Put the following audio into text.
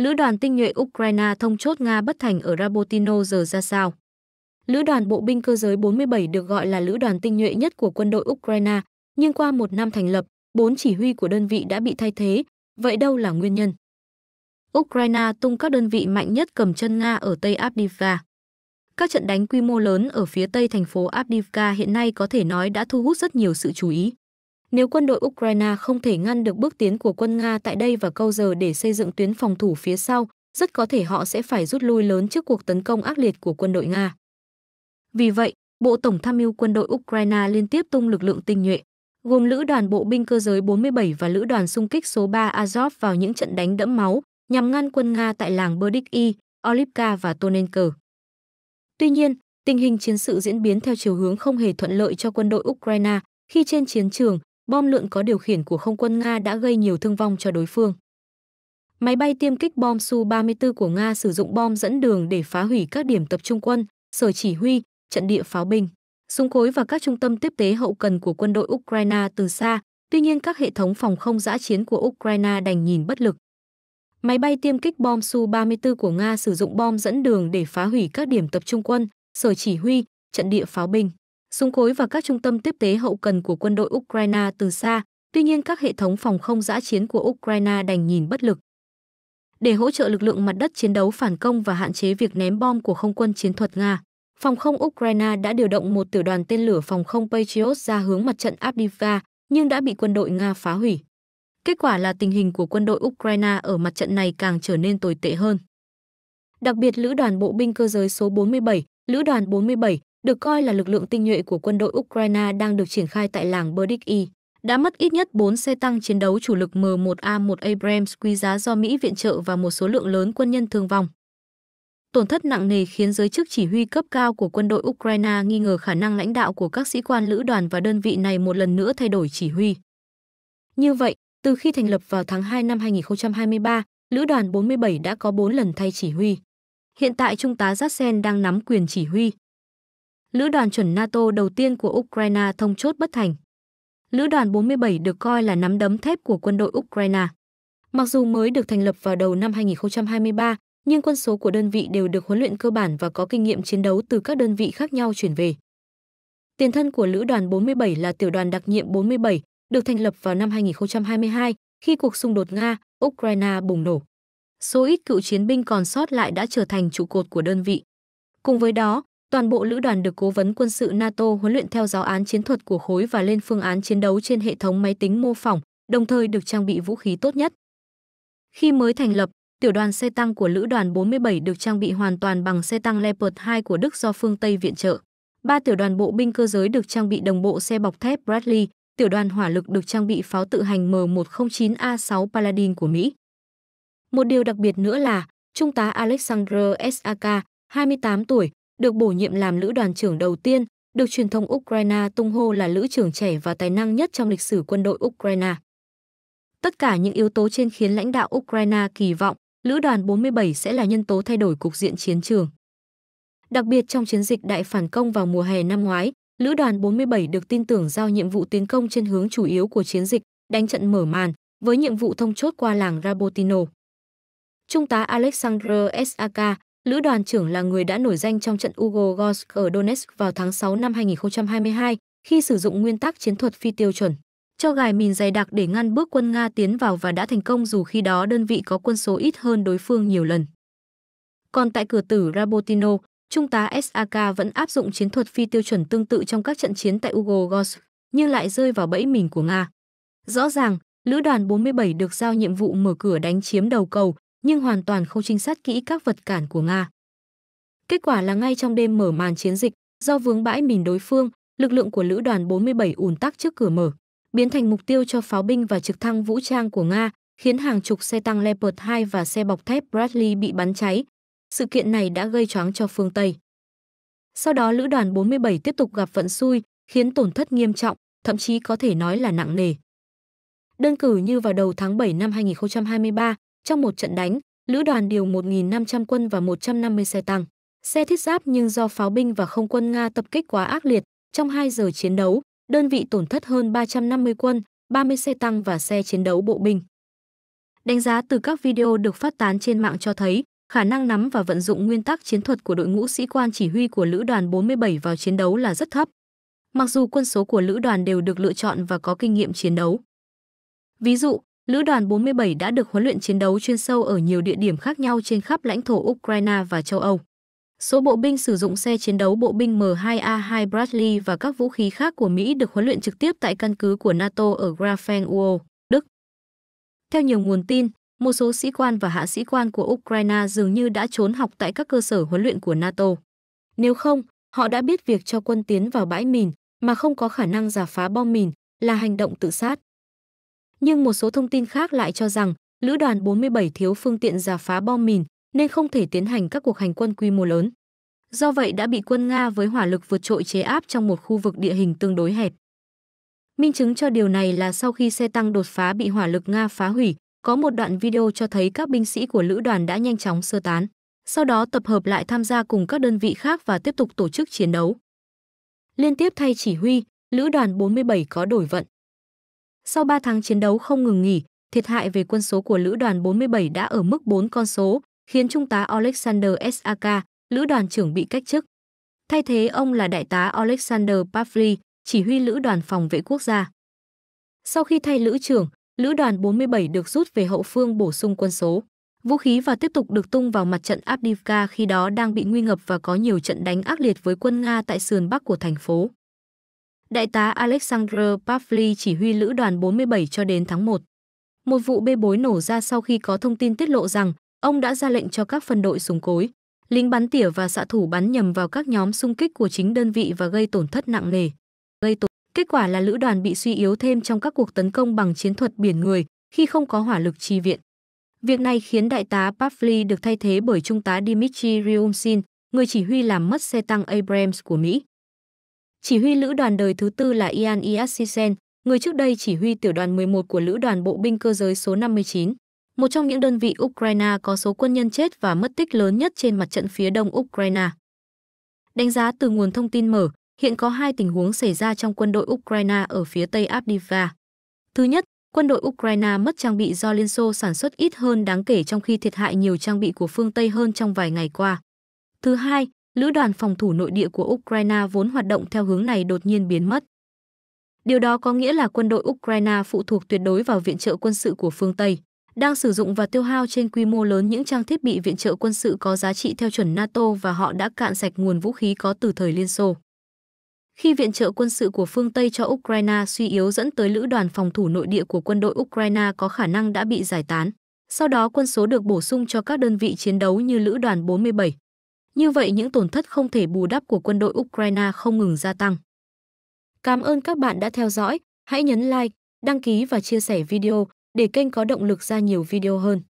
Lữ đoàn tinh nhuệ Ukraine thông chốt Nga bất thành ở Rabotino giờ ra sao? Lữ đoàn bộ binh cơ giới 47 được gọi là lữ đoàn tinh nhuệ nhất của quân đội Ukraine, nhưng qua một năm thành lập, bốn chỉ huy của đơn vị đã bị thay thế. Vậy đâu là nguyên nhân? Ukraine tung các đơn vị mạnh nhất cầm chân Nga ở Tây Abdivka. Các trận đánh quy mô lớn ở phía tây thành phố Abdivka hiện nay có thể nói đã thu hút rất nhiều sự chú ý. Nếu quân đội Ukraine không thể ngăn được bước tiến của quân Nga tại đây và câu giờ để xây dựng tuyến phòng thủ phía sau, rất có thể họ sẽ phải rút lui lớn trước cuộc tấn công ác liệt của quân đội Nga. Vì vậy, Bộ Tổng tham mưu quân đội Ukraine liên tiếp tung lực lượng tinh nhuệ, gồm lữ đoàn bộ binh cơ giới 47 và lữ đoàn xung kích số 3 Azov vào những trận đánh đẫm máu nhằm ngăn quân Nga tại làng Berdiki, Olivka và Tonenka. Tuy nhiên, tình hình chiến sự diễn biến theo chiều hướng không hề thuận lợi cho quân đội Ukraine khi trên chiến trường, bom lượn có điều khiển của không quân Nga đã gây nhiều thương vong cho đối phương. Máy bay tiêm kích bom Su-34 của Nga sử dụng bom dẫn đường để phá hủy các điểm tập trung quân, sở chỉ huy, trận địa pháo binh, súng cối và các trung tâm tiếp tế hậu cần của quân đội Ukraine từ xa. Tuy nhiên, các hệ thống phòng không giã chiến của Ukraine đành nhìn bất lực. Máy bay tiêm kích bom Su-34 của Nga sử dụng bom dẫn đường để phá hủy các điểm tập trung quân, sở chỉ huy, trận địa pháo binh, súng cối và các trung tâm tiếp tế hậu cần của quân đội Ukraine từ xa, tuy nhiên các hệ thống phòng không giã chiến của Ukraine đành nhìn bất lực. Để hỗ trợ lực lượng mặt đất chiến đấu phản công và hạn chế việc ném bom của không quân chiến thuật Nga, phòng không Ukraine đã điều động một tiểu đoàn tên lửa phòng không Patriot ra hướng mặt trận Abdiivka, nhưng đã bị quân đội Nga phá hủy. Kết quả là tình hình của quân đội Ukraine ở mặt trận này càng trở nên tồi tệ hơn. Đặc biệt Lữ đoàn Bộ binh cơ giới số 47, Lữ đoàn 47 được coi là lực lượng tinh nhuệ của quân đội Ukraine đang được triển khai tại làng Berdyki, đã mất ít nhất 4 xe tăng chiến đấu chủ lực M1A1 Abrams quý giá do Mỹ viện trợ và một số lượng lớn quân nhân thương vong. Tổn thất nặng nề khiến giới chức chỉ huy cấp cao của quân đội Ukraine nghi ngờ khả năng lãnh đạo của các sĩ quan lữ đoàn và đơn vị này một lần nữa thay đổi chỉ huy. Như vậy, từ khi thành lập vào tháng 2 năm 2023, lữ đoàn 47 đã có 4 lần thay chỉ huy. Hiện tại Trung tá Jassen đang nắm quyền chỉ huy lữ đoàn chuẩn NATO đầu tiên của Ukraine thông chốt bất thành. Lữ đoàn 47 được coi là nắm đấm thép của quân đội Ukraine. Mặc dù mới được thành lập vào đầu năm 2023, nhưng quân số của đơn vị đều được huấn luyện cơ bản và có kinh nghiệm chiến đấu từ các đơn vị khác nhau chuyển về. Tiền thân của Lữ đoàn 47 là Tiểu đoàn đặc nhiệm 47, được thành lập vào năm 2022 khi cuộc xung đột Nga-Ukraine bùng nổ. Số ít cựu chiến binh còn sót lại đã trở thành trụ cột của đơn vị. Cùng với đó, Toàn bộ lữ đoàn được cố vấn quân sự NATO huấn luyện theo giáo án chiến thuật của khối và lên phương án chiến đấu trên hệ thống máy tính mô phỏng, đồng thời được trang bị vũ khí tốt nhất. Khi mới thành lập, tiểu đoàn xe tăng của lữ đoàn 47 được trang bị hoàn toàn bằng xe tăng Leopard 2 của Đức do phương Tây viện trợ. Ba tiểu đoàn bộ binh cơ giới được trang bị đồng bộ xe bọc thép Bradley, tiểu đoàn hỏa lực được trang bị pháo tự hành M109A6 Paladin của Mỹ. Một điều đặc biệt nữa là, Trung tá Alexander Saka, 28 tuổi, được bổ nhiệm làm lữ đoàn trưởng đầu tiên, được truyền thông Ukraine tung hô là lữ trưởng trẻ và tài năng nhất trong lịch sử quân đội Ukraine. Tất cả những yếu tố trên khiến lãnh đạo Ukraine kỳ vọng lữ đoàn 47 sẽ là nhân tố thay đổi cục diện chiến trường. Đặc biệt trong chiến dịch đại phản công vào mùa hè năm ngoái, lữ đoàn 47 được tin tưởng giao nhiệm vụ tiến công trên hướng chủ yếu của chiến dịch, đánh trận mở màn với nhiệm vụ thông chốt qua làng Rabotino. Trung tá Alexander Saka, Lữ đoàn trưởng là người đã nổi danh trong trận Ugogorsk ở Donetsk vào tháng 6 năm 2022 khi sử dụng nguyên tắc chiến thuật phi tiêu chuẩn cho gài mìn dày đặc để ngăn bước quân Nga tiến vào và đã thành công dù khi đó đơn vị có quân số ít hơn đối phương nhiều lần. Còn tại cửa tử Rabotino, trung tá SAK vẫn áp dụng chiến thuật phi tiêu chuẩn tương tự trong các trận chiến tại Ugogorsk, nhưng lại rơi vào bẫy mình của Nga. Rõ ràng, lữ đoàn 47 được giao nhiệm vụ mở cửa đánh chiếm đầu cầu, nhưng hoàn toàn không trinh sát kỹ các vật cản của Nga. Kết quả là ngay trong đêm mở màn chiến dịch, do vướng bãi mìn đối phương, lực lượng của lữ đoàn 47 ùn tắc trước cửa mở, biến thành mục tiêu cho pháo binh và trực thăng vũ trang của Nga, khiến hàng chục xe tăng Leopard 2 và xe bọc thép Bradley bị bắn cháy. Sự kiện này đã gây choáng cho phương Tây. Sau đó lữ đoàn 47 tiếp tục gặp vận xui, khiến tổn thất nghiêm trọng, thậm chí có thể nói là nặng nề. Đơn cử như vào đầu tháng 7 năm 2023, trong một trận đánh, lữ đoàn điều 1.500 quân và 150 xe tăng, xe thiết giáp nhưng do pháo binh và không quân Nga tập kích quá ác liệt, trong 2 giờ chiến đấu, đơn vị tổn thất hơn 350 quân, 30 xe tăng và xe chiến đấu bộ binh. Đánh giá từ các video được phát tán trên mạng cho thấy, khả năng nắm và vận dụng nguyên tắc chiến thuật của đội ngũ sĩ quan chỉ huy của lữ đoàn 47 vào chiến đấu là rất thấp. Mặc dù quân số của lữ đoàn đều được lựa chọn và có kinh nghiệm chiến đấu. Ví dụ, Lữ đoàn 47 đã được huấn luyện chiến đấu chuyên sâu ở nhiều địa điểm khác nhau trên khắp lãnh thổ Ukraine và châu Âu. Số bộ binh sử dụng xe chiến đấu bộ binh M2A2 Bradley và các vũ khí khác của Mỹ được huấn luyện trực tiếp tại căn cứ của NATO ở Grafenau, Đức. Theo nhiều nguồn tin, một số sĩ quan và hạ sĩ quan của Ukraine dường như đã trốn học tại các cơ sở huấn luyện của NATO. Nếu không, họ đã biết việc cho quân tiến vào bãi mìn mà không có khả năng giả phá bom mìn là hành động tự sát nhưng một số thông tin khác lại cho rằng lữ đoàn 47 thiếu phương tiện giả phá bom mìn nên không thể tiến hành các cuộc hành quân quy mô lớn. Do vậy đã bị quân Nga với hỏa lực vượt trội chế áp trong một khu vực địa hình tương đối hẹp. Minh chứng cho điều này là sau khi xe tăng đột phá bị hỏa lực Nga phá hủy, có một đoạn video cho thấy các binh sĩ của lữ đoàn đã nhanh chóng sơ tán, sau đó tập hợp lại tham gia cùng các đơn vị khác và tiếp tục tổ chức chiến đấu. Liên tiếp thay chỉ huy, lữ đoàn 47 có đổi vận. Sau 3 tháng chiến đấu không ngừng nghỉ, thiệt hại về quân số của lữ đoàn 47 đã ở mức 4 con số, khiến trung tá Alexander Sak, lữ đoàn trưởng bị cách chức. Thay thế ông là đại tá Alexander Pavli, chỉ huy lữ đoàn phòng vệ quốc gia. Sau khi thay lữ trưởng, lữ đoàn 47 được rút về hậu phương bổ sung quân số. Vũ khí và tiếp tục được tung vào mặt trận Abdivka khi đó đang bị nguy ngập và có nhiều trận đánh ác liệt với quân Nga tại sườn bắc của thành phố. Đại tá Alexander Pavli chỉ huy lữ đoàn 47 cho đến tháng 1. Một vụ bê bối nổ ra sau khi có thông tin tiết lộ rằng ông đã ra lệnh cho các phân đội súng cối, lính bắn tỉa và xạ thủ bắn nhầm vào các nhóm xung kích của chính đơn vị và gây tổn thất nặng nề. Gây tổn Kết quả là lữ đoàn bị suy yếu thêm trong các cuộc tấn công bằng chiến thuật biển người khi không có hỏa lực chi viện. Việc này khiến đại tá Pavli được thay thế bởi trung tá Dmitry Ryumsin, người chỉ huy làm mất xe tăng Abrams của Mỹ. Chỉ huy lữ đoàn đời thứ tư là Ian Iasisen, e. người trước đây chỉ huy tiểu đoàn 11 của lữ đoàn bộ binh cơ giới số 59, một trong những đơn vị Ukraine có số quân nhân chết và mất tích lớn nhất trên mặt trận phía đông Ukraine. Đánh giá từ nguồn thông tin mở, hiện có hai tình huống xảy ra trong quân đội Ukraine ở phía tây Abdiva. Thứ nhất, quân đội Ukraine mất trang bị do Liên Xô sản xuất ít hơn đáng kể trong khi thiệt hại nhiều trang bị của phương Tây hơn trong vài ngày qua. Thứ hai, lữ đoàn phòng thủ nội địa của Ukraine vốn hoạt động theo hướng này đột nhiên biến mất. Điều đó có nghĩa là quân đội Ukraine phụ thuộc tuyệt đối vào viện trợ quân sự của phương Tây, đang sử dụng và tiêu hao trên quy mô lớn những trang thiết bị viện trợ quân sự có giá trị theo chuẩn NATO và họ đã cạn sạch nguồn vũ khí có từ thời Liên Xô. Khi viện trợ quân sự của phương Tây cho Ukraine suy yếu dẫn tới lữ đoàn phòng thủ nội địa của quân đội Ukraine có khả năng đã bị giải tán. Sau đó quân số được bổ sung cho các đơn vị chiến đấu như lữ đoàn 47, như vậy những tổn thất không thể bù đắp của quân đội Ukraine không ngừng gia tăng. Cảm ơn các bạn đã theo dõi, hãy nhấn like, đăng ký và chia sẻ video để kênh có động lực ra nhiều video hơn.